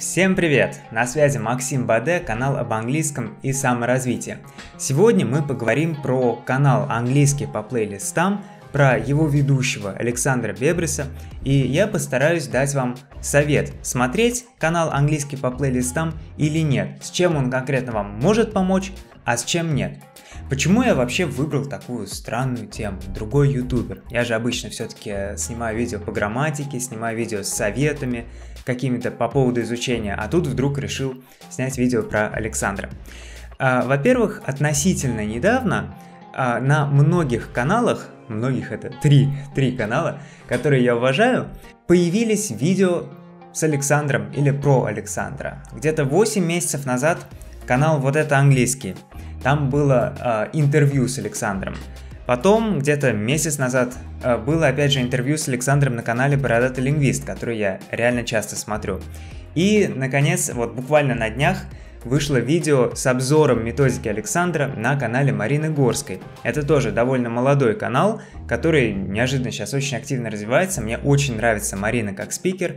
Всем привет! На связи Максим Баде, канал об английском и саморазвитии. Сегодня мы поговорим про канал «Английский по плейлистам», про его ведущего Александра Бебриса, и я постараюсь дать вам совет, смотреть канал «Английский по плейлистам» или нет, с чем он конкретно вам может помочь, а с чем нет – Почему я вообще выбрал такую странную тему? Другой ютубер. Я же обычно все-таки э, снимаю видео по грамматике, снимаю видео с советами какими-то по поводу изучения, а тут вдруг решил снять видео про Александра. А, во-первых, относительно недавно а, на многих каналах, многих это три, три канала, которые я уважаю, появились видео с Александром или про Александра. Где-то 8 месяцев назад канал «Вот это английский» Там было э, интервью с Александром. Потом, где-то месяц назад, э, было опять же интервью с Александром на канале Бородатый Лингвист, который я реально часто смотрю. И, наконец, вот буквально на днях вышло видео с обзором методики Александра на канале Марины Горской. Это тоже довольно молодой канал, который неожиданно сейчас очень активно развивается. Мне очень нравится Марина как спикер,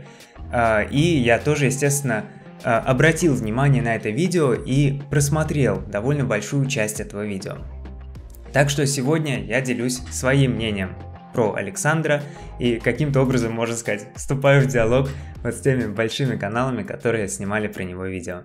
а, и я тоже, естественно, а, обратил внимание на это видео и просмотрел довольно большую часть этого видео. Так что сегодня я делюсь своим мнением про Александра и каким-то образом, можно сказать, вступаю в диалог вот с теми большими каналами, которые снимали про него видео.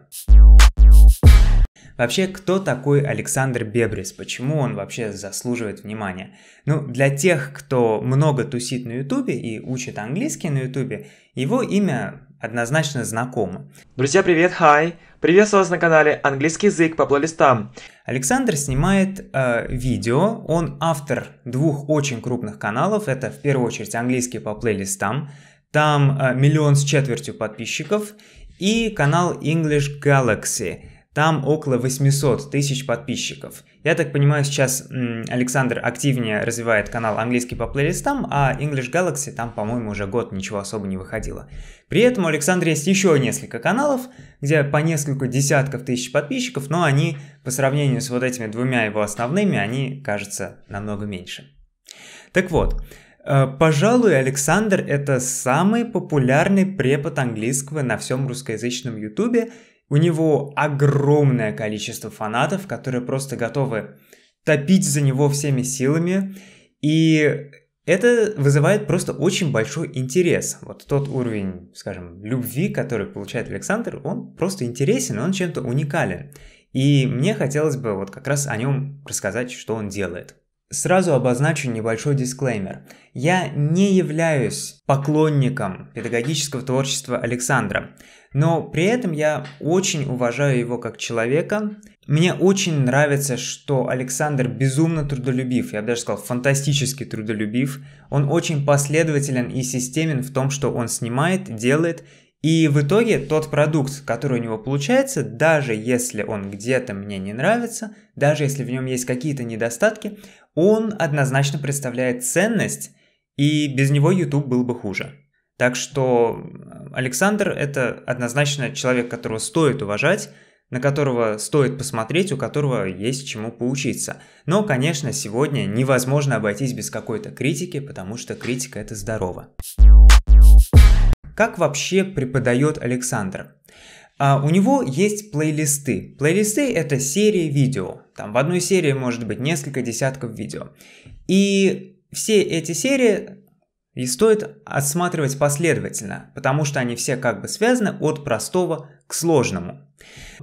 Вообще, кто такой Александр Бебрис? Почему он вообще заслуживает внимания? Ну, для тех, кто много тусит на Ютубе и учит английский на Ютубе, его имя однозначно знакомы. Друзья, привет, хай! Приветствую вас на канале «Английский язык по плейлистам». Александр снимает э, видео, он автор двух очень крупных каналов, это в первую очередь «Английский по плейлистам», там э, миллион с четвертью подписчиков, и канал English Galaxy – там около 800 тысяч подписчиков. Я так понимаю, сейчас Александр активнее развивает канал английский по плейлистам, а English Galaxy там, по-моему, уже год ничего особо не выходило. При этом у Александра есть еще несколько каналов, где по несколько десятков тысяч подписчиков, но они по сравнению с вот этими двумя его основными, они, кажутся намного меньше. Так вот, э, Пожалуй, Александр – это самый популярный препод английского на всем русскоязычном ютубе, у него огромное количество фанатов, которые просто готовы топить за него всеми силами. И это вызывает просто очень большой интерес. Вот тот уровень, скажем, любви, который получает Александр, он просто интересен, он чем-то уникален. И мне хотелось бы вот как раз о нем рассказать, что он делает. Сразу обозначу небольшой дисклеймер. Я не являюсь поклонником педагогического творчества Александра, но при этом я очень уважаю его как человека. Мне очень нравится, что Александр безумно трудолюбив, я бы даже сказал фантастически трудолюбив. Он очень последователен и системен в том, что он снимает, делает и в итоге тот продукт, который у него получается, даже если он где-то мне не нравится, даже если в нем есть какие-то недостатки, он однозначно представляет ценность, и без него YouTube был бы хуже. Так что э, Александр – это однозначно человек, которого стоит уважать, на которого стоит посмотреть, у которого есть чему поучиться. Но, конечно, сегодня невозможно обойтись без какой-то критики, потому что критика – это здорово. Как вообще преподает Александр? А у него есть плейлисты. Плейлисты – это серии видео. Там в одной серии может быть несколько десятков видео. И все эти серии и стоит отсматривать последовательно, потому что они все как бы связаны от простого к сложному.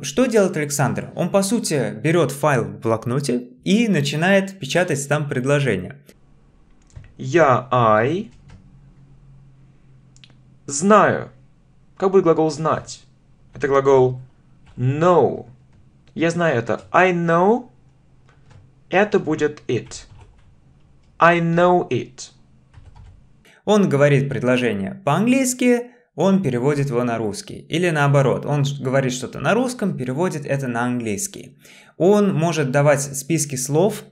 Что делает Александр? Он, по сути, берет файл в блокноте и начинает печатать там предложение. Я I Знаю. Как будет глагол знать? Это глагол know. Я знаю это. I know. Это будет it. I know it. Он говорит предложение по-английски, он переводит его на русский. Или наоборот, он говорит что-то на русском, переводит это на английский. Он может давать списки слов,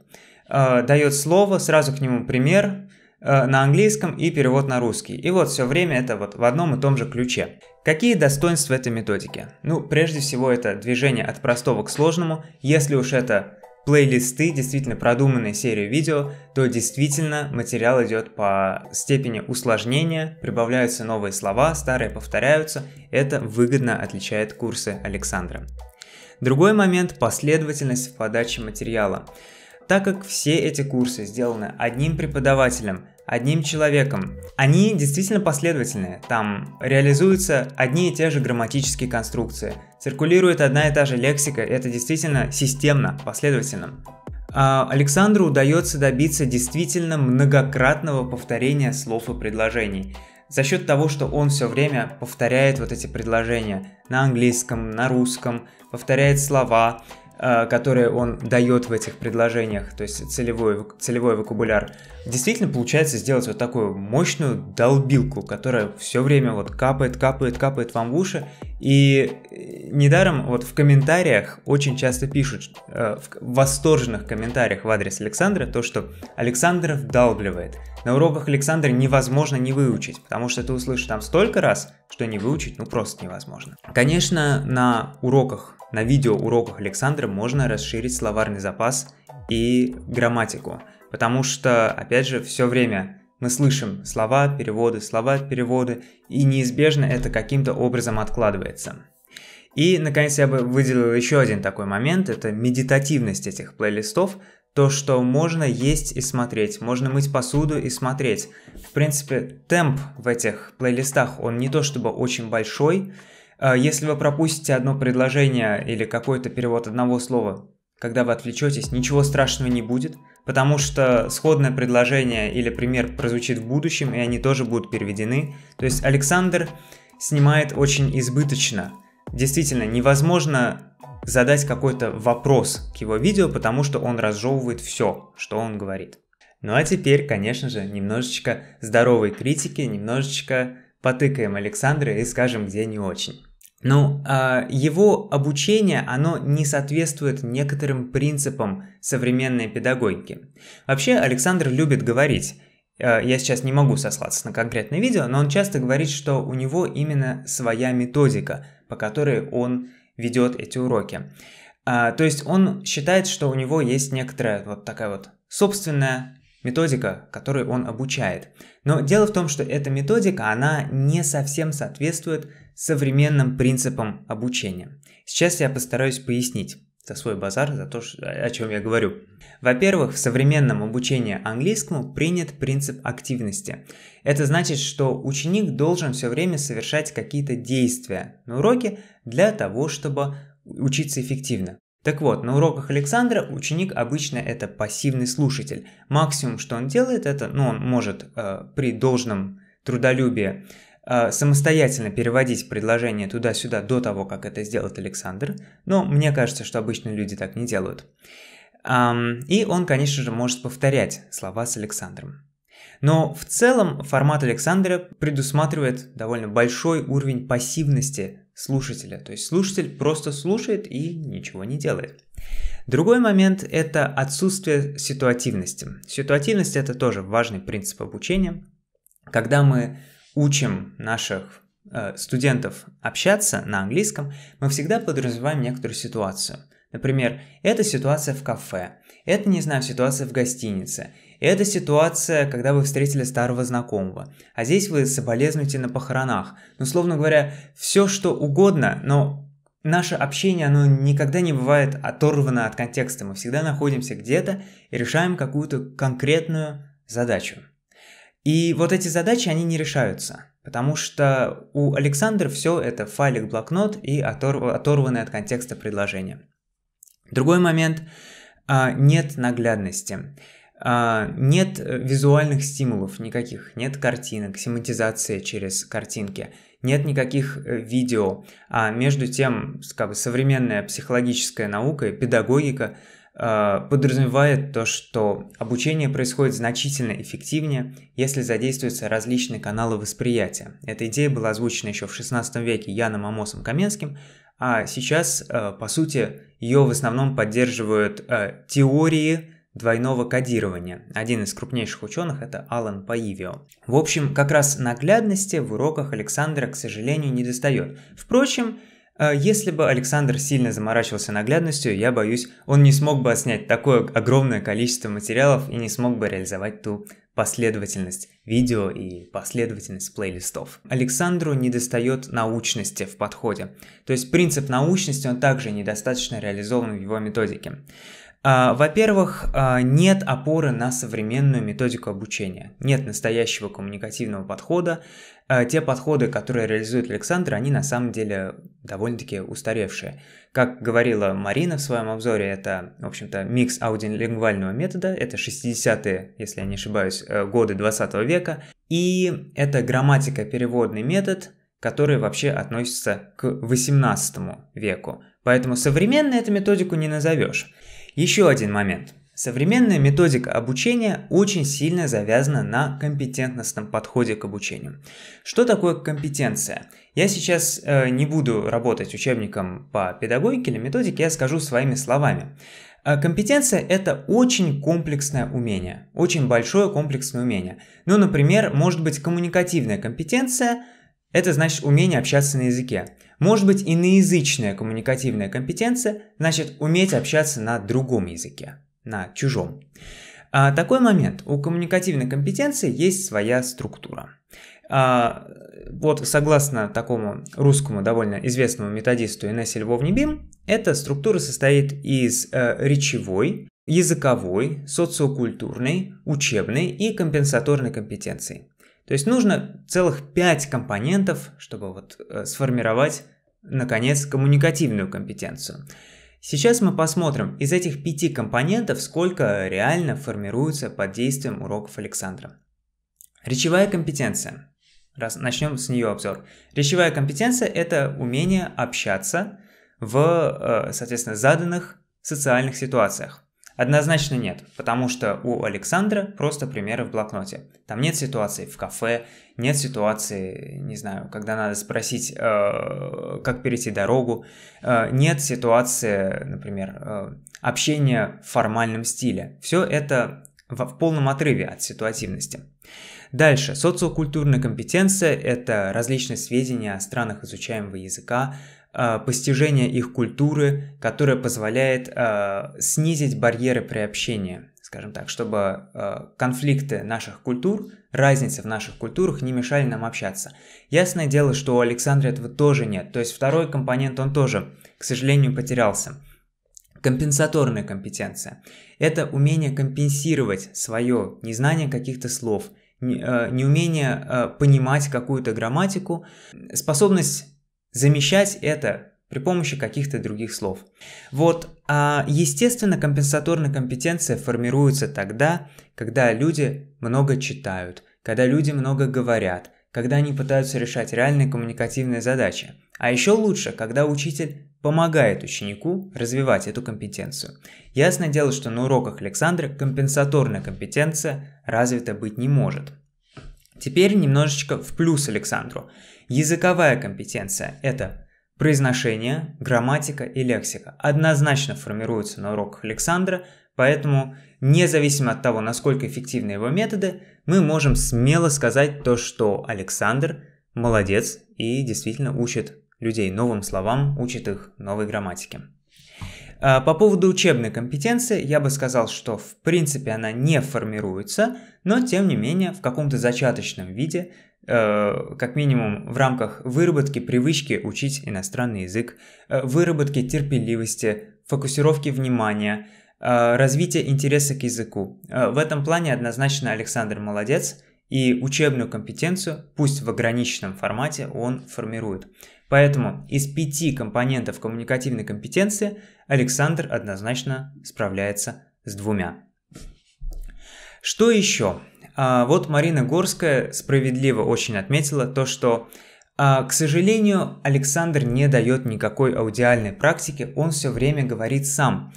э, дает слово, сразу к нему пример – Э, на английском и перевод на русский. И вот все время это вот в одном и том же ключе. Какие достоинства этой методики? Ну, прежде всего, это движение от простого к сложному. Если уж это плейлисты, действительно продуманные серии видео, то действительно материал идет по степени усложнения, прибавляются новые слова, старые повторяются. Это выгодно отличает курсы Александра. Другой момент – последовательность в подаче материала. Так как все эти курсы сделаны одним преподавателем, одним человеком. Они действительно последовательные, там реализуются одни и те же грамматические конструкции, циркулирует одна и та же лексика, и это действительно системно, последовательно. А Александру удается добиться действительно многократного повторения слов и предложений за счет того, что он все время повторяет вот эти предложения на английском, на русском, повторяет слова, Э, которые он дает в этих предложениях, то есть целевой, целевой вокабуляр, действительно получается сделать вот такую мощную долбилку, которая все время вот капает, капает, капает вам в уши. И э, недаром вот в комментариях очень часто пишут, э, в восторженных комментариях в адрес Александра, то, что Александр вдалбливает – на уроках Александра невозможно не выучить, потому что ты услышишь там столько раз, что не выучить ну просто невозможно. Конечно, на уроках, на видео уроках Александра можно расширить словарный запас и грамматику, потому что, опять же, все время мы слышим слова, переводы, слова, переводы, и неизбежно это каким-то образом откладывается. И, наконец, я бы выделил еще один такой момент, это медитативность этих плейлистов – то, что можно есть и смотреть, можно мыть посуду и смотреть. В принципе, темп в этих плейлистах, он не то чтобы очень большой. А если вы пропустите одно предложение или какой-то перевод одного слова, когда вы отвлечетесь, ничего страшного не будет, потому что сходное предложение или пример прозвучит в будущем, и они тоже будут переведены. То есть Александр снимает очень избыточно. Действительно, невозможно задать какой-то вопрос к его видео, потому что он разжевывает все, что он говорит. Ну а теперь, конечно же, немножечко здоровой критики, немножечко потыкаем Александра и скажем, где не очень. Ну, э, его обучение, оно не соответствует некоторым принципам современной педагогики. Вообще, Александр любит говорить, э, я сейчас не могу сослаться на конкретное видео, но он часто говорит, что у него именно своя методика, по которой он ведет эти уроки. А, то есть он считает, что у него есть некоторая вот такая вот собственная методика, которой он обучает. Но дело в том, что эта методика, она не совсем соответствует современным принципам обучения. Сейчас я постараюсь пояснить за свой базар за то, о чем я говорю. Во-первых, в современном обучении английскому принят принцип активности. Это значит, что ученик должен все время совершать какие-то действия на уроке для того, чтобы учиться эффективно. Так вот, на уроках Александра ученик обычно это пассивный слушатель. Максимум, что он делает, это, ну, он может э, при должном трудолюбии Э, самостоятельно переводить предложение туда-сюда до того, как это сделает Александр, но мне кажется, что обычно люди так не делают. и он, конечно же, может повторять слова с Александром. Но в целом формат Александра предусматривает довольно большой уровень пассивности слушателя. То есть слушатель просто слушает и ничего не делает. Другой момент – это отсутствие ситуативности. Ситуативность – это тоже важный принцип обучения. Когда мы учим наших э, студентов общаться на английском, мы всегда подразумеваем некоторую ситуацию. Например, это ситуация в кафе, это, не знаю, ситуация в гостинице, это ситуация, когда вы встретили старого знакомого, а здесь вы соболезнуете на похоронах. Ну, словно говоря, все что угодно, но наше общение, оно никогда не бывает оторвано от контекста. Мы всегда находимся где-то и решаем какую-то конкретную задачу. И вот эти задачи, они не решаются, потому что у Александра все это файлик, блокнот и оторв... оторванное от контекста предложение. Другой момент а, – нет наглядности. А, нет э, визуальных стимулов никаких, нет картинок, семантизации через картинки, нет никаких э, видео. А между тем, как бы современная психологическая наука и педагогика – а, подразумевает то, что обучение происходит значительно эффективнее, если задействуются различные каналы восприятия. Эта идея была озвучена еще в 16 веке Яном Амосом Каменским, а сейчас, а, по сути, ее в основном поддерживают а, теории двойного кодирования. Один из крупнейших ученых – это Алан Паивио. В общем, как раз наглядности в уроках Александра, к сожалению, не достает. Впрочем, а если бы Александр сильно заморачивался наглядностью, я боюсь, он не смог бы отснять такое огромное количество материалов и не смог бы реализовать ту последовательность видео и последовательность плейлистов. Александру недостает научности в подходе. То есть принцип научности, он также недостаточно реализован в его методике. А, во-первых, а, нет опоры на современную методику обучения, нет настоящего коммуникативного подхода, Э, те подходы, которые реализует Александр, они на самом деле довольно-таки устаревшие. Как говорила Марина в своем обзоре, это, в общем-то, микс аудиолингвального метода, это 60-е, если я не ошибаюсь, э, годы 20 века, и это грамматика-переводный метод, который вообще относится к 18 веку. Поэтому современной эту методику не назовешь. Еще один момент – Современная методика обучения очень сильно завязана на компетентностном подходе к обучению. Что такое компетенция? Я сейчас э, не буду работать учебником по педагогике или методике, я скажу своими словами. Э, компетенция – это очень комплексное умение, очень большое комплексное умение. Ну, например, может быть коммуникативная компетенция – это значит умение общаться на языке. Может быть иноязычная коммуникативная компетенция – значит уметь общаться на другом языке на чужом. А, такой момент. У коммуникативной компетенции есть своя структура. А, вот согласно такому русскому довольно известному методисту Инессе Львовне Бим, эта структура состоит из э, речевой, языковой, социокультурной, учебной и компенсаторной компетенции. То есть нужно целых пять компонентов, чтобы вот э, сформировать, наконец, коммуникативную компетенцию. Сейчас мы посмотрим из этих пяти компонентов, сколько реально формируется под действием уроков Александра. Речевая компетенция. Раз, начнем с нее обзор. Речевая компетенция – это умение общаться в, э, соответственно, заданных социальных ситуациях. Однозначно нет, потому что у Александра просто примеры в блокноте. Там нет ситуации в кафе, нет ситуации, не знаю, когда надо спросить, э, как перейти дорогу, э, нет ситуации, например, э, общения в формальном стиле. Все это в, в полном отрыве от ситуативности. Дальше. Социокультурная компетенция – это различные сведения о странах изучаемого языка, Э, постижение их культуры, которое позволяет э, снизить барьеры при приобщения, скажем так, чтобы э, конфликты наших культур, разницы в наших культурах не мешали нам общаться. Ясное дело, что у Александра этого тоже нет, то есть второй компонент он тоже, к сожалению, потерялся. Компенсаторная компетенция – это умение компенсировать свое незнание каких-то слов, неумение понимать какую-то грамматику, способность замещать это при помощи каких-то других слов. Вот, а естественно, компенсаторная компетенция формируется тогда, когда люди много читают, когда люди много говорят, когда они пытаются решать реальные коммуникативные задачи. А еще лучше, когда учитель помогает ученику развивать эту компетенцию. Ясное дело, что на уроках Александра компенсаторная компетенция развита быть не может – Теперь немножечко в плюс Александру. Языковая компетенция – это произношение, грамматика и лексика. Однозначно формируются на уроках Александра, поэтому независимо от того, насколько эффективны его методы, мы можем смело сказать то, что Александр молодец и действительно учит людей новым словам, учит их новой грамматике. А, по поводу учебной компетенции я бы сказал, что в принципе она не формируется, но тем не менее в каком-то зачаточном виде, э, как минимум в рамках выработки привычки учить иностранный язык, э, выработки терпеливости, фокусировки внимания, э, развития интереса к языку. В этом плане однозначно Александр молодец, и учебную компетенцию, пусть в ограниченном формате, он формирует. Поэтому из пяти компонентов коммуникативной компетенции Александр однозначно справляется с двумя. Что еще? А, вот Марина Горская справедливо очень отметила то, что, а, к сожалению, Александр не дает никакой аудиальной практики, он все время говорит сам.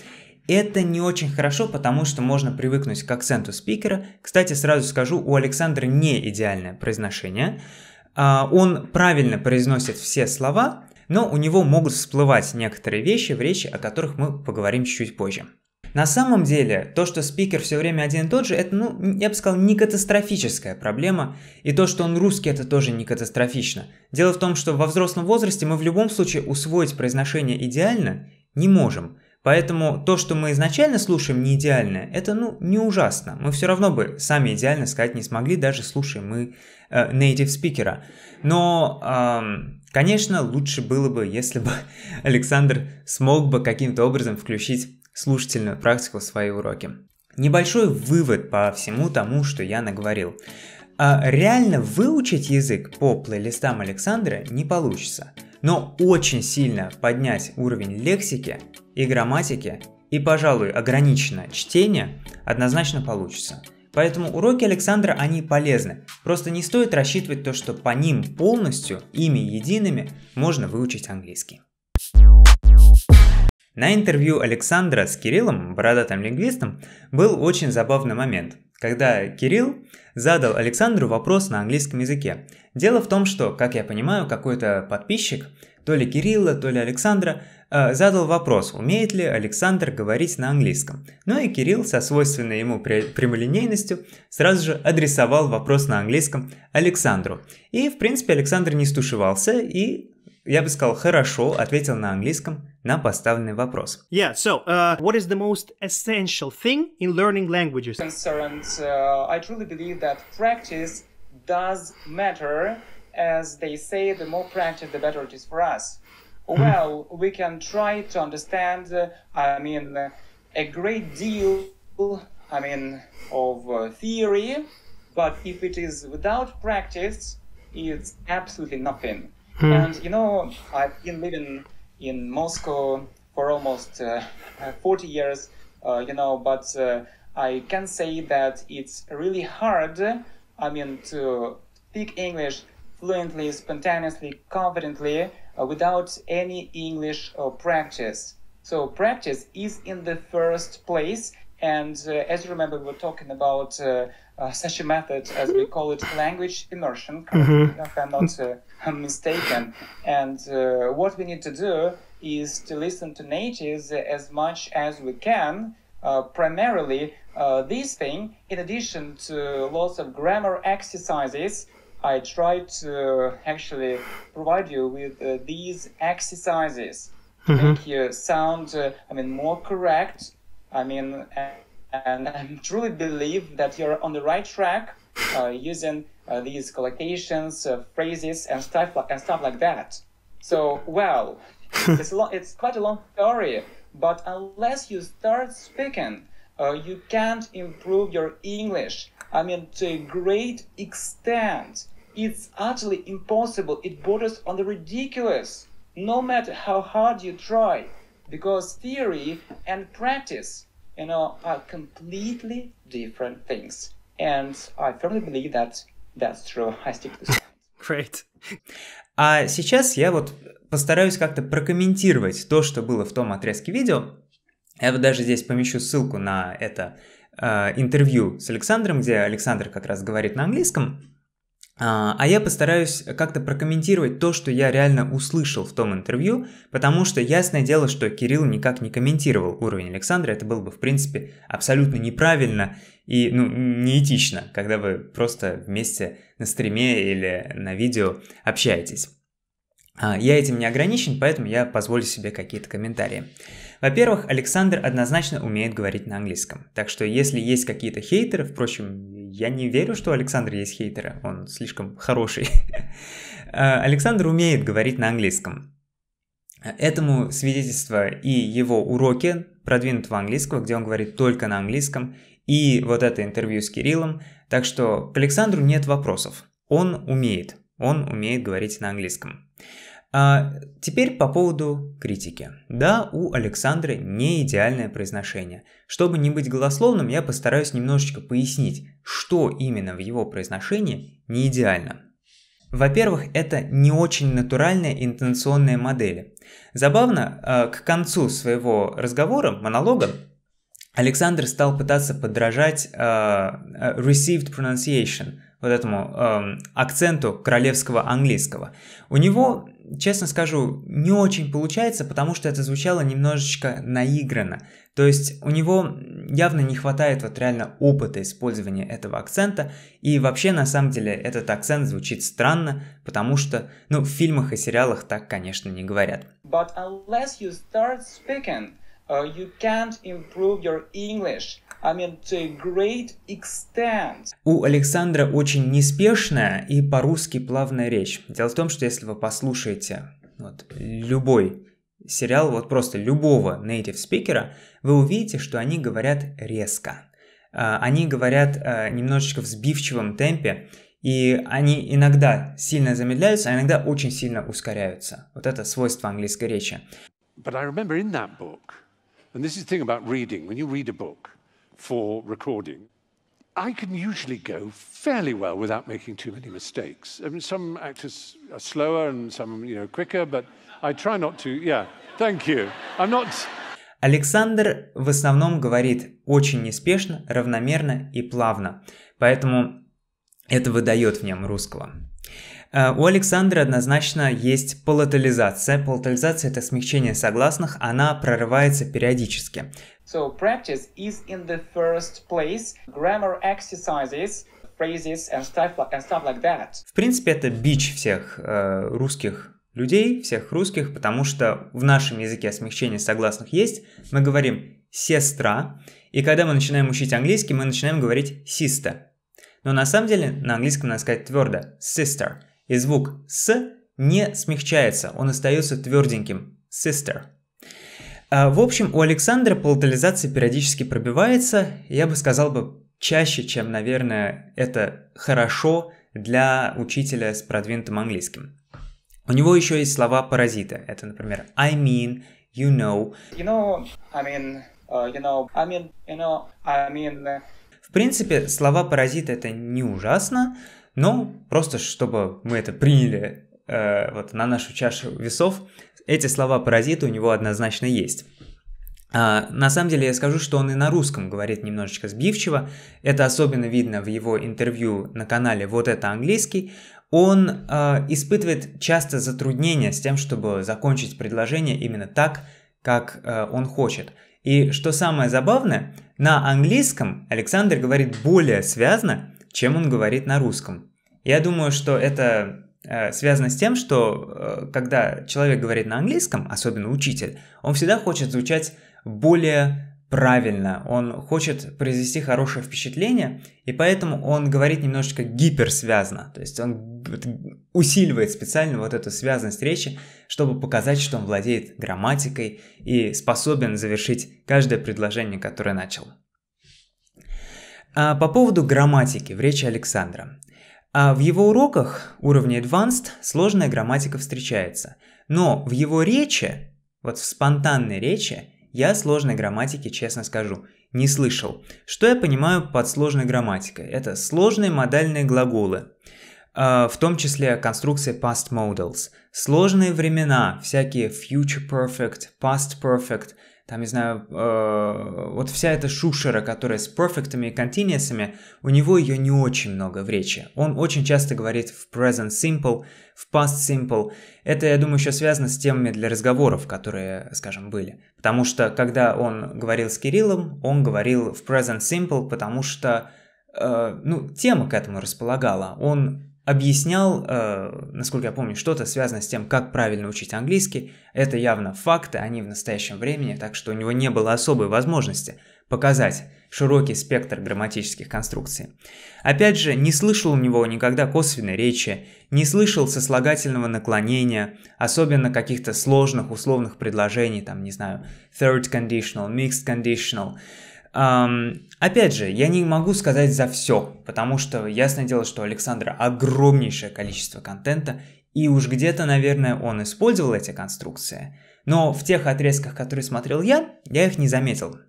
Это не очень хорошо, потому что можно привыкнуть к акценту спикера. Кстати, сразу скажу, у Александра не идеальное произношение. А, он правильно произносит все слова, но у него могут всплывать некоторые вещи в речи, о которых мы поговорим чуть позже. На самом деле, то, что спикер все время один и тот же, это, ну, я бы сказал, не катастрофическая проблема, и то, что он русский, это тоже не катастрофично. Дело в том, что во взрослом возрасте мы в любом случае усвоить произношение идеально не можем – Поэтому то, что мы изначально слушаем не идеальное, это ну не ужасно. Мы все равно бы сами идеально сказать не смогли, даже слушая мы э, native спикера. Но, э, конечно, лучше было бы, если бы Александр смог бы каким-то образом включить слушательную практику в свои уроки. Небольшой вывод по всему тому, что я наговорил. Э, реально выучить язык по плейлистам Александра не получится. Но очень сильно поднять уровень лексики и грамматики, и, пожалуй, ограничено чтение, однозначно получится. Поэтому уроки Александра, они полезны. Просто не стоит рассчитывать то, что по ним полностью, ими едиными, можно выучить английский. На интервью Александра с Кириллом, бородатым лингвистом, был очень забавный момент, когда Кирилл задал Александру вопрос на английском языке. Дело в том, что, как я понимаю, какой-то подписчик то ли Кирилла, то ли Александра, э, задал вопрос, умеет ли Александр говорить на английском. Ну и Кирилл со свойственной ему прямолинейностью сразу же адресовал вопрос на английском Александру. И, в принципе, Александр не стушевался и, я бы сказал, хорошо ответил на английском на поставленный вопрос. Yeah, so uh, what is the most essential thing in learning languages? Concerns. uh, I truly believe that practice does matter as they say, the more practice, the better it is for us. Well, we can try to understand, uh, I mean, a great deal, I mean, of uh, theory, but if it is without practice, it's absolutely nothing. Hmm. And you know, I've been living in Moscow for almost uh, 40 years, uh, you know, but uh, I can say that it's really hard, I mean, to speak English fluently, spontaneously, confidently, uh, without any English uh, practice. So practice is in the first place. And uh, as you remember, we were talking about such a method as we call it language immersion, mm-hmm. if I'm not uh, mistaken. And uh, what we need to do is to listen to natives as much as we can. Uh, primarily, this thing, in addition to lots of grammar exercises, I try to actually provide you with uh, these exercises, mm-hmm. make you sound, uh, I mean, more correct. I mean, and I truly believe that you're on the right track uh, using uh, these collocations, uh, phrases, and stuff like and stuff like that. So, well, it's lo- it's quite a long story, but unless you start speaking, uh, you can't improve your English. I mean, to a great extent. It's utterly impossible. It borders on the ridiculous, no matter how hard you try, because theory and practice, you know, are completely different things. And I firmly believe that that's true. I stick to this. Great. А сейчас я вот постараюсь как-то прокомментировать то, что было в том отрезке видео. Я вот даже здесь помещу ссылку на это э, интервью с Александром, где Александр как раз говорит на английском. А, а я постараюсь как-то прокомментировать то, что я реально услышал в том интервью, потому что ясное дело, что Кирилл никак не комментировал уровень Александра, это было бы, в принципе, абсолютно неправильно и, ну, неэтично, когда вы просто вместе на стриме или на видео общаетесь. А, я этим не ограничен, поэтому я позволю себе какие-то комментарии. Во-первых, Александр однозначно умеет говорить на английском. Так что если есть какие-то хейтеры, впрочем, я не верю, что у Александра есть хейтеры, он слишком хороший. А, Александр умеет говорить на английском. Этому свидетельство и его уроки продвинутого английского, где он говорит только на английском, и вот это интервью с Кириллом. Так что к Александру нет вопросов. Он умеет. Он умеет говорить на английском. А теперь по поводу критики. Да, у Александры не идеальное произношение. Чтобы не быть голословным, я постараюсь немножечко пояснить, что именно в его произношении не идеально. Во-первых, это не очень натуральная интонационная модель. Забавно, а, к концу своего разговора, монолога, Александр стал пытаться подражать а, э, received pronunciation, вот этому эм, акценту королевского английского. У него честно скажу, не очень получается, потому что это звучало немножечко наигранно. То есть у него явно не хватает вот реально опыта использования этого акцента, и вообще на самом деле этот акцент звучит странно, потому что, ну, в фильмах и сериалах так, конечно, не говорят. But unless you start speaking, uh, you can't improve your English. I mean, to great extent. У Александра очень неспешная и по-русски плавная речь. Дело в том, что если вы послушаете вот, любой сериал, вот просто любого native спикера, вы увидите, что они говорят резко. А, они говорят а, немножечко в сбивчивом темпе, и они иногда сильно замедляются, а иногда очень сильно ускоряются. Вот это свойство английской речи. But I remember in that book, and this is the thing about reading, when you read a book, for recording. I can usually go fairly well without making too many mistakes. I mean, some actors are slower and some, you know, quicker, but I try not to. Yeah, thank you. I'm not. Александр в основном говорит очень неспешно, равномерно и плавно, поэтому это выдает в нем русского. Э, у Александра однозначно есть полотализация. Полотализация – это смягчение согласных, она прорывается периодически. So practice is in the first place, grammar exercises, phrases and stuff, and stuff like that. В принципе, это бич всех э, русских людей, всех русских, потому что в нашем языке смягчение согласных есть. Мы говорим «сестра», и когда мы начинаем учить английский, мы начинаем говорить «систа». Но на самом деле на английском надо сказать твердо «sister», и звук «с» не смягчается, он остается тверденьким «sister». А, в общем, у Александра полтализация периодически пробивается, я бы сказал бы чаще, чем, наверное, это хорошо для учителя с продвинутым английским. У него еще есть слова паразита. Это, например, I mean, you know. You know, I mean, uh, you know, I mean, you know, I mean. Uh, в принципе, слова паразита это не ужасно, но просто чтобы мы это приняли э, вот на нашу чашу весов, эти слова паразиты у него однозначно есть. А, на самом деле я скажу, что он и на русском говорит немножечко сбивчиво. Это особенно видно в его интервью на канале «Вот это английский». Он э, испытывает часто затруднения с тем, чтобы закончить предложение именно так, как э, он хочет. И что самое забавное, на английском Александр говорит более связно, чем он говорит на русском. Я думаю, что это Э, связано с тем, что э, когда человек говорит на английском, особенно учитель, он всегда хочет звучать более правильно, он хочет произвести хорошее впечатление, и поэтому он говорит немножечко гиперсвязно, то есть он усиливает специально вот эту связность речи, чтобы показать, что он владеет грамматикой и способен завершить каждое предложение, которое начал. А по поводу грамматики в речи Александра. А в его уроках уровня Advanced сложная грамматика встречается. Но в его речи, вот в спонтанной речи, я сложной грамматики, честно скажу, не слышал. Что я понимаю под сложной грамматикой? Это сложные модальные глаголы, а, в том числе конструкции past modals, сложные времена, всякие future perfect, past perfect – там, не знаю, э, вот вся эта шушера, которая с перфектами и континесами, у него ее не очень много в речи. Он очень часто говорит в present simple, в past simple. Это, я думаю, еще связано с темами для разговоров, которые, скажем, были. Потому что, когда он говорил с Кириллом, он говорил в present simple, потому что, э, ну, тема к этому располагала. Он объяснял, э, насколько я помню, что-то связано с тем, как правильно учить английский. Это явно факты, они в настоящем времени, так что у него не было особой возможности показать широкий спектр грамматических конструкций. Опять же, не слышал у него никогда косвенной речи, не слышал сослагательного наклонения, особенно каких-то сложных условных предложений, там, не знаю, third conditional, mixed conditional – Опять же, я не могу сказать за все, потому что ясное дело, что у Александра огромнейшее количество контента, и уж где-то, наверное, он использовал эти конструкции. Но в тех отрезках, которые смотрел я, я их не заметил.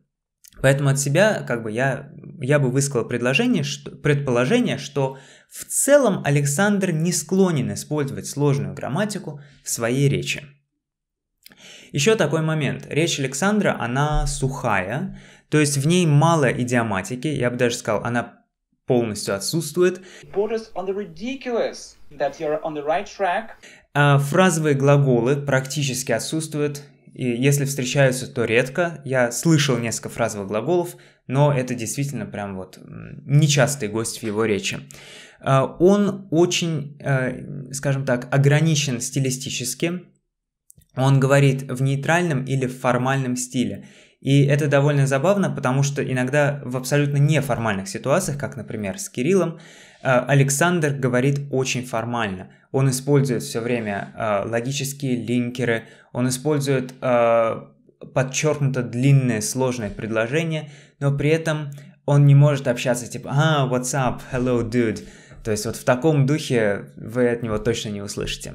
Поэтому от себя, как бы я, я бы высказал предложение, что, предположение, что в целом Александр не склонен использовать сложную грамматику в своей речи. Еще такой момент. Речь Александра, она сухая, то есть в ней мало идиоматики, я бы даже сказал, она полностью отсутствует. А фразовые глаголы практически отсутствуют, и если встречаются, то редко. Я слышал несколько фразовых глаголов, но это действительно прям вот нечастый гость в его речи. А он очень, э, скажем так, ограничен стилистически. Он говорит в нейтральном или в формальном стиле. И это довольно забавно, потому что иногда в абсолютно неформальных ситуациях, как, например, с Кириллом, э, Александр говорит очень формально. Он использует все время э, логические линкеры, он использует э, подчеркнуто длинные сложные предложения, но при этом он не может общаться типа «А, what's up? Hello, dude». То есть вот в таком духе вы от него точно не услышите.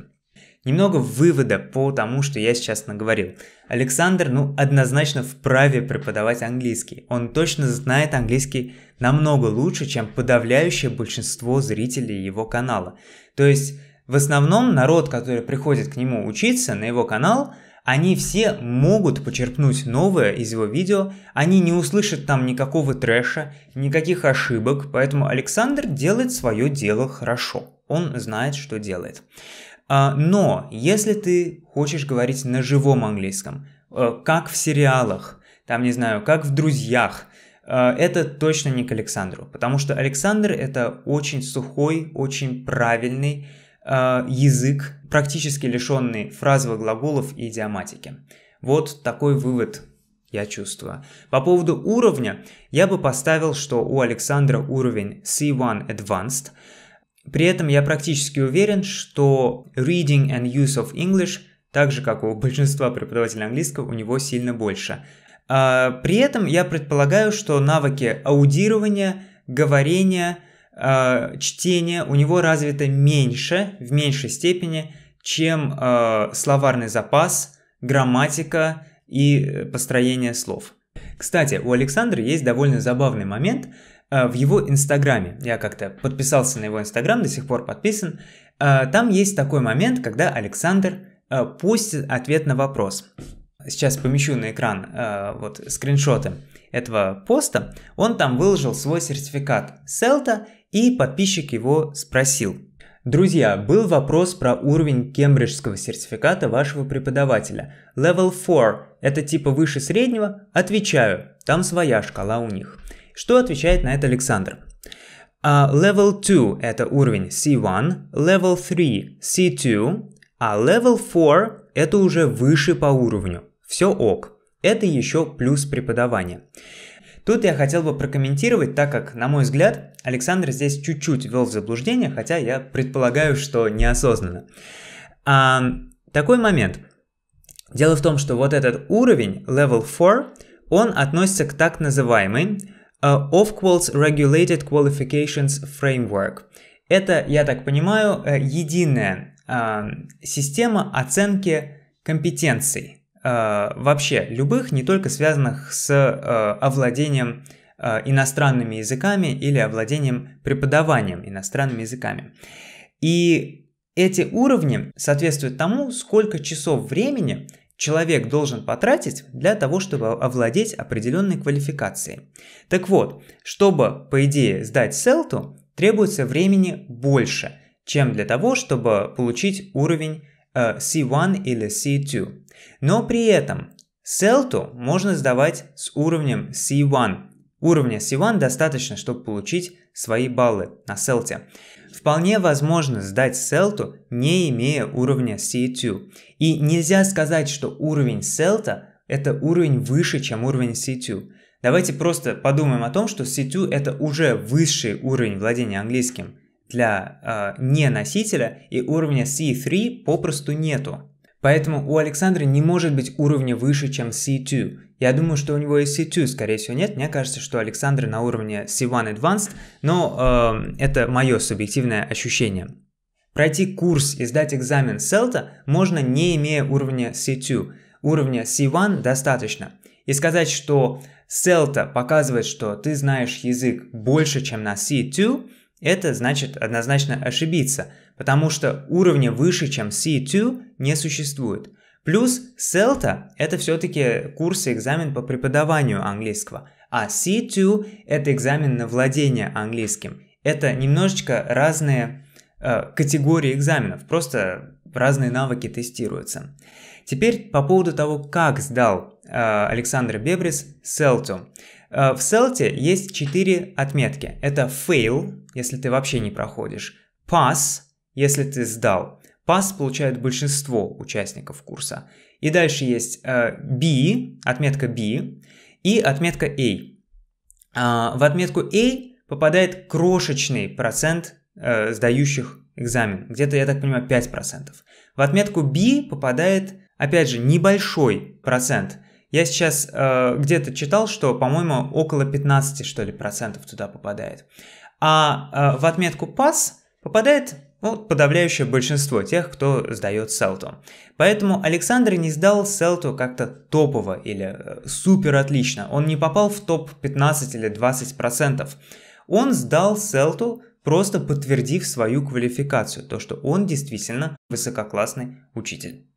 Немного вывода по тому, что я сейчас наговорил. Александр, ну, однозначно вправе преподавать английский. Он точно знает английский намного лучше, чем подавляющее большинство зрителей его канала. То есть, в основном народ, который приходит к нему учиться на его канал, они все могут почерпнуть новое из его видео, они не услышат там никакого трэша, никаких ошибок, поэтому Александр делает свое дело хорошо. Он знает, что делает. А, но если ты хочешь говорить на живом английском, э, как в сериалах, там, не знаю, как в «Друзьях», э, это точно не к Александру, потому что Александр – это очень сухой, очень правильный э, язык, практически лишенный фразовых глаголов и идиоматики. Вот такой вывод я чувствую. По поводу уровня, я бы поставил, что у Александра уровень C1 Advanced – при этом я практически уверен, что reading and use of English, так же как у большинства преподавателей английского, у него сильно больше. А, при этом я предполагаю, что навыки аудирования, говорения, а, чтения у него развиты меньше, в меньшей степени, чем а, словарный запас, грамматика и э, построение слов. Кстати, у Александра есть довольно забавный момент – Э, в его инстаграме. Я как-то подписался на его инстаграм, до сих пор подписан. Э, там есть такой момент, когда Александр э, постит ответ на вопрос. Сейчас помещу на экран вот скриншоты этого поста. Он там выложил свой сертификат селта, и подписчик его спросил. Друзья, был вопрос про уровень кембриджского сертификата вашего преподавателя. Level 4 – это типа выше среднего? Отвечаю, там своя шкала у них. Что отвечает на это Александр? Uh, level 2 – это уровень C1, Level 3 – C2, а Level 4 – это уже выше по уровню. Все ок. Это еще плюс преподавания. Тут я хотел бы прокомментировать, так как, на мой взгляд, Александр здесь чуть-чуть ввел в заблуждение, хотя я предполагаю, что неосознанно. А, такой момент. Дело в том, что вот этот уровень, Level 4, он относится к так называемой uh, э, Ofqual's Regulated Qualifications Framework. Это, я так понимаю, э, единая э, система оценки компетенций вообще любых, не только связанных с овладением иностранными языками или овладением преподаванием иностранными языками. И эти уровни соответствуют тому, сколько часов времени – человек должен потратить для того, чтобы овладеть определенной квалификацией. Так вот, чтобы, по идее, сдать селту, требуется времени больше, чем для того, чтобы получить уровень э, C1 или C2. Но при этом селту можно сдавать с уровнем C1. Уровня C1 достаточно, чтобы получить свои баллы на селте. Вполне возможно сдать селту, не имея уровня C2. И нельзя сказать, что уровень селта – это уровень выше, чем уровень C2. Давайте просто подумаем о том, что C2 – это уже высший уровень владения английским для э, не носителя, и уровня C3 попросту нету. Поэтому у Александра не может быть уровня выше, чем C2. Я думаю, что у него и C2, скорее всего, нет. Мне кажется, что Александр на уровне C1 Advanced, но э, это мое субъективное ощущение. Пройти курс и сдать экзамен CELTA можно, не имея уровня C2. Уровня C1 достаточно. И сказать, что CELTA показывает, что ты знаешь язык больше, чем на C2, это значит однозначно ошибиться, потому что уровня выше, чем C2, не существует. Плюс CELTA – это все-таки курс и экзамен по преподаванию английского, а C2 – это экзамен на владение английским. Это немножечко разные э, категории экзаменов, просто разные навыки тестируются. Теперь по поводу того, как сдал э, Александр Бебрис CELTA. Э, в селте есть четыре отметки. Это fail, если ты вообще не проходишь, pass, если ты сдал. Pass получает большинство участников курса. И дальше есть э, B, отметка B и отметка A. Э, в отметку A попадает крошечный процент сдающих экзамен, где-то, я так понимаю, 5%. В отметку B попадает, опять же, небольшой процент я сейчас э, где-то читал, что, по-моему, около 15, что ли, процентов туда попадает. А э, в отметку пас попадает ну, подавляющее большинство тех, кто сдает селту. Поэтому Александр не сдал селту как-то топово или э, супер отлично. Он не попал в топ 15 или 20 процентов. Он сдал селту просто подтвердив свою квалификацию, то, что он действительно высококлассный учитель.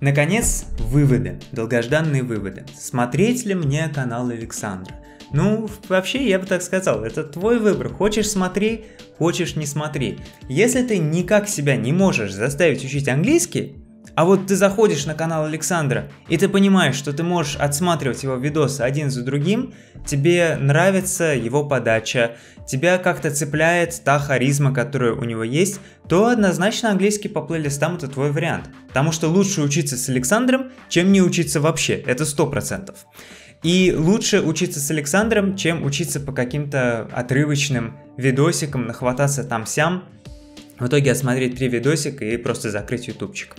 Наконец, выводы, долгожданные выводы. Смотреть ли мне канал Александра? Ну, вообще, я бы так сказал, это твой выбор. Хочешь смотри, хочешь не смотри. Если ты никак себя не можешь заставить учить английский, а вот ты заходишь на канал Александра, и ты понимаешь, что ты можешь отсматривать его видосы один за другим, тебе нравится его подача, тебя как-то цепляет та харизма, которая у него есть, то однозначно английский по плейлистам это твой вариант. Потому что лучше учиться с Александром, чем не учиться вообще, это 100%. И лучше учиться с Александром, чем учиться по каким-то отрывочным видосикам, нахвататься там-сям, в итоге осмотреть три видосика и просто закрыть ютубчик.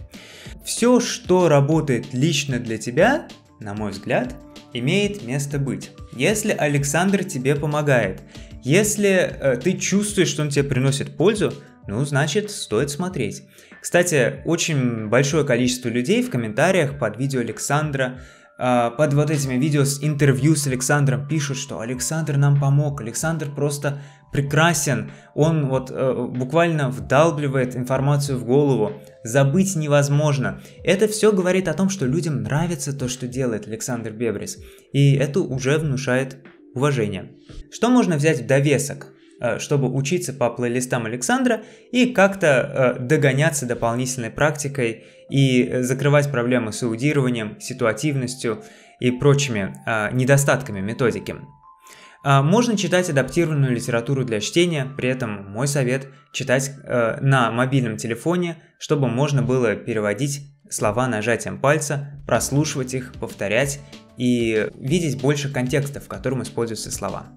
Все, что работает лично для тебя, на мой взгляд, имеет место быть. Если Александр тебе помогает, если э, ты чувствуешь, что он тебе приносит пользу, ну, значит, стоит смотреть. Кстати, очень большое количество людей в комментариях под видео Александра э, под вот этими видео с интервью с Александром пишут, что Александр нам помог, Александр просто прекрасен, он вот э, буквально вдалбливает информацию в голову, забыть невозможно. Это все говорит о том, что людям нравится то, что делает Александр Бебрис, и это уже внушает уважение. Что можно взять в довесок? Э, чтобы учиться по плейлистам Александра и как-то э, догоняться дополнительной практикой и закрывать проблемы с аудированием, ситуативностью и прочими э, недостатками методики. А, можно читать адаптированную литературу для чтения, при этом мой совет – читать э, на мобильном телефоне, чтобы можно было переводить слова нажатием пальца, прослушивать их, повторять и видеть больше контекста, в котором используются слова.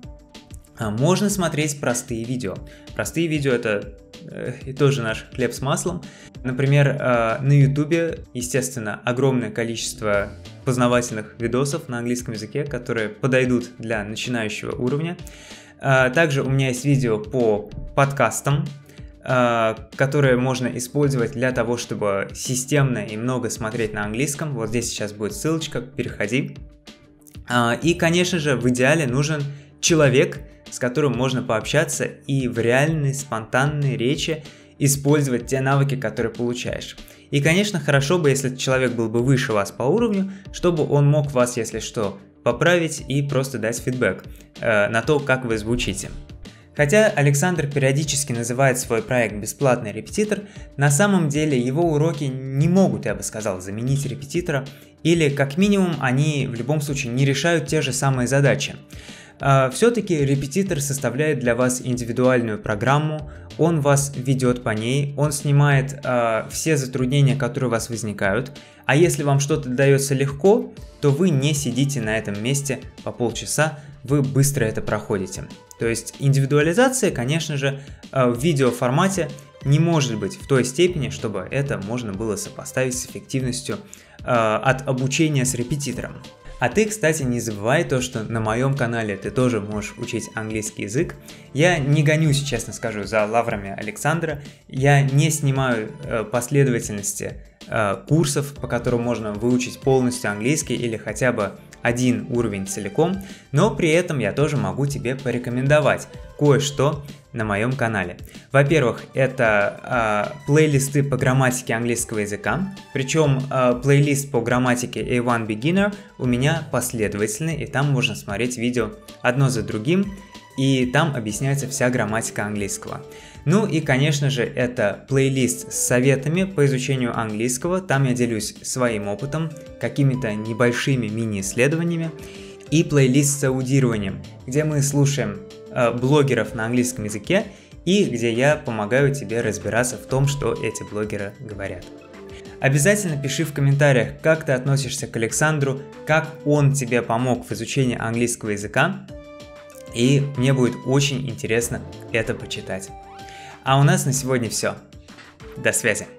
А можно смотреть простые видео. Простые видео – это э, тоже наш хлеб с маслом – Например, э, на YouTube, естественно, огромное количество познавательных видосов на английском языке, которые подойдут для начинающего уровня. Э, также у меня есть видео по подкастам, э, которые можно использовать для того, чтобы системно и много смотреть на английском. Вот здесь сейчас будет ссылочка, переходи. И, конечно же, в идеале нужен человек, с которым можно пообщаться и в реальной, спонтанной речи использовать те навыки, которые получаешь. И, конечно, хорошо бы, если человек был бы выше вас по уровню, чтобы он мог вас, если что, поправить и просто дать фидбэк э, на то, как вы звучите. Хотя Александр периодически называет свой проект «Бесплатный репетитор», на самом деле его уроки не могут, я бы сказал, заменить репетитора, или как минимум они в любом случае не решают те же самые задачи. А, все-таки репетитор составляет для вас индивидуальную программу, он вас ведет по ней, он снимает а, все затруднения, которые у вас возникают. А если вам что-то дается легко, то вы не сидите на этом месте по полчаса, вы быстро это проходите. То есть индивидуализация, конечно же, а, в видеоформате не может быть в той степени, чтобы это можно было сопоставить с эффективностью от обучения с репетитором. А ты, кстати, не забывай то, что на моем канале ты тоже можешь учить английский язык. Я не гонюсь, честно скажу, за лаврами Александра. Я не снимаю э, последовательности э, курсов, по которым можно выучить полностью английский или хотя бы один уровень целиком, но при этом я тоже могу тебе порекомендовать кое-что на моем канале. Во-первых, это э, плейлисты по грамматике английского языка, причем э, а, плейлист по грамматике A1 Beginner у меня последовательный, и там можно смотреть видео одно за другим, и там объясняется вся грамматика английского. Ну и, конечно же, это плейлист с советами по изучению английского, там я делюсь своим опытом, какими-то небольшими мини-исследованиями, и плейлист с аудированием, где мы слушаем Э, блогеров на английском языке и где я помогаю тебе разбираться в том, что эти блогеры говорят. Обязательно пиши в комментариях, как ты относишься к Александру, как он тебе помог в изучении английского языка, и мне будет очень интересно это почитать. А у нас на сегодня все. До связи.